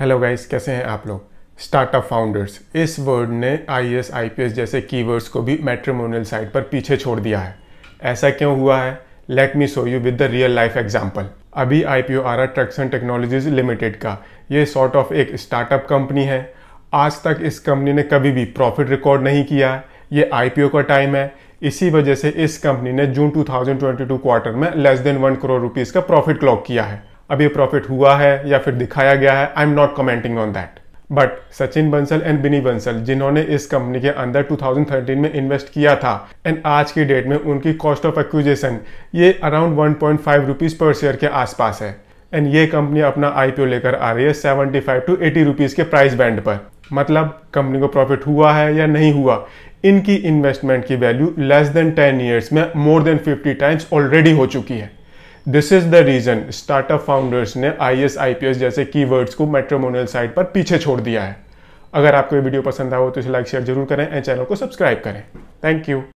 hello guys कैसे हैं आप लोग स्टार्टअप फाउंडर्स इस वर्ड ने I S I P S जैसे कीवर्ड्स को भी मेट्रीमोनियल साइट पर पीछे छोड़ दिया है ऐसा क्यों हुआ है let me show you with the real life example अभी I P O R R Tracxn and Technologies Limited का ये सॉर्ट ऑफ एक स्टार्टअप कंपनी है आज तक इस कंपनी ने कभी भी प्रॉफिट रिकॉर्ड नहीं किया है ये आई पी ओ का टाइम है इसी वजह से इस कंपनी ने जून 2022 क्वार्टर में less than one crore rupees का प्रॉफिट क्लॉक किया है अभी प्रॉफिट हुआ है या फिर दिखाया गया है I am not commenting on that but Sachin Bansal and Binny Bansal जिन्होंने इस कंपनी के अंदर 2013 में इन्वेस्ट किया था एंड आज की डेट में उनकी कॉस्ट ऑफ एक्विजेशन ये अराउंड 1.5 पॉइंट पर शेयर के आसपास है एंड ये कंपनी अपना आईपीओ लेकर आ रही है 75 टू एटी रुपीज के प्राइस बैंड पर मतलब कंपनी को प्रॉफिट हुआ है या नहीं हुआ इनकी इन्वेस्टमेंट की value less than ten years में more than fifty times already हो चुकी है this is the reason startup founders ने I S I P S जैसे की वर्ड्स को मेट्रोमोनियल साइट पर पीछे छोड़ दिया है अगर आपको ये वीडियो पसंद आया हो तो इसे लाइक शेयर जरूर करें एंड चैनल को सब्सक्राइब करें थैंक यू